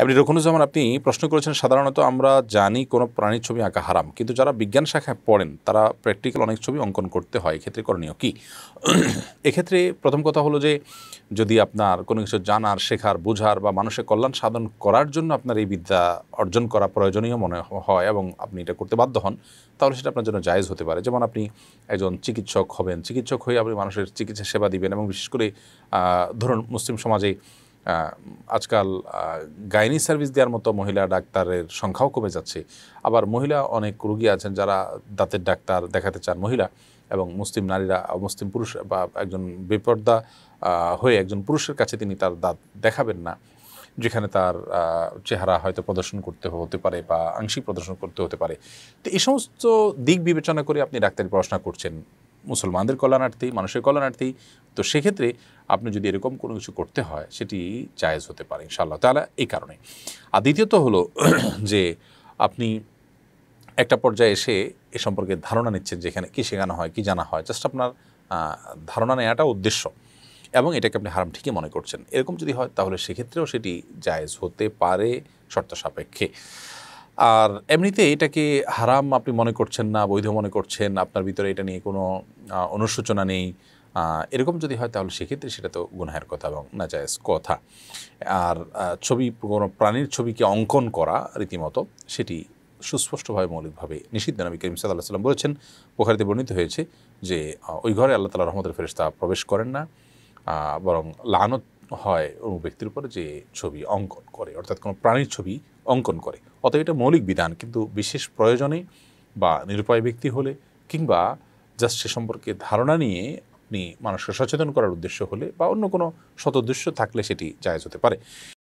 এবারে যেমন আপনি প্রশ্ন করেছেন সাধারণত আমরা জানি কোনো প্রাণীর ছবি আঁকা হারাম কিন্তু যারা বিজ্ঞান শাখায় পড়েন তারা প্র্যাকটিক্যাল অনেক ছবি অঙ্কন করতে হয় এক্ষেত্রে করণীয় কী এক্ষেত্রে প্রথম কথা হলো যে যদি আপনার কোনো কিছু জানার শেখার বোঝার বা মানুষের কল্যাণ সাধন করার জন্য আপনার এই বিদ্যা অর্জন করা প্রয়োজনীয় মনে হয় এবং আপনি এটা করতে বাধ্য হন তাহলে সেটা আপনার জন্য জায়েজ হতে পারে যেমন আপনি একজন চিকিৎসক হবেন চিকিৎসক হয়ে আপনি মানুষের চিকিৎসা সেবা দিবেন এবং বিশেষ করে ধরুন মুসলিম সমাজে আজকাল গাইনি সার্ভিস দেওয়ার মতো মহিলা ডাক্তারের সংখ্যাও কমে যাচ্ছে আবার মহিলা অনেক রুগী আছেন যারা দাঁতের ডাক্তার দেখাতে চান মহিলা এবং মুসলিম নারীরা মুসলিম পুরুষ বা একজন বিপর্দা হয়ে একজন পুরুষের কাছে তিনি তার দাঁত দেখাবেন না যেখানে তার চেহারা হয়তো প্রদর্শন করতে হতে পারে বা আংশিক প্রদর্শন করতে হতে পারে তো এই সমস্ত দিক বিবেচনা করে আপনি ডাক্তারি পড়াশোনা করছেন মুসলমানদের কল্যাণার্থেই মানুষের কল্যাণার্থেই তো সেক্ষেত্রে আপনি যদি এরকম কোনো কিছু করতে হয় সেটি জায়েজ হতে পারে ইনশাআল্লাহ তাহলে এই কারণে আর দ্বিতীয়ত হলো যে আপনি একটা পর্যায়ে এসে এ সম্পর্কে ধারণা নিচ্ছেন যেখানে কী শেখানো হয় কি জানা হয় জাস্ট আপনার ধারণা নেওয়াটা উদ্দেশ্য এবং এটাকে আপনি হারাম ঠিকই মনে করছেন এরকম যদি হয় তাহলে সেক্ষেত্রেও সেটি জায়েজ হতে পারে শর্ত সাপেক্ষে আর এমনিতে এটাকে হারাম আপনি মনে করছেন না বৈধ মনে করছেন আপনার ভিতরে এটা নিয়ে কোনো অনুশোচনা নেই এরকম যদি হয় তাহলে সেক্ষেত্রে সেটা তো গুনাহের কথা এবং নাজায়জ কথা আর ছবি কোনো প্রাণীর ছবিকে অঙ্কন করা রীতিমতো সেটি সুস্পষ্টভাবে মৌলিকভাবে নিষিদ্ধ নবী করিম সাল্লাহ সাল্লাম বলেছেন পোখারিতে বর্ণিত হয়েছে যে ওই ঘরে আল্লাহ তালা রহমতের ফেরিস্তা প্রবেশ করেন না বরং লানত হয় অনু ব্যক্তির উপর যে ছবি অঙ্কন করে অর্থাৎ কোনো প্রাণীর ছবি অঙ্কন করে অতএব এটা মৌলিক বিধান কিন্তু বিশেষ প্রয়োজনে বা নিরুপায় ব্যক্তি হলে কিংবা জাস্ট সে সম্পর্কে ধারণা নিয়ে আপনি মানুষকে সচেতন করার উদ্দেশ্য হলে বা অন্য কোনো সত উদ্দেশ্য থাকলে সেটি জায়জ হতে পারে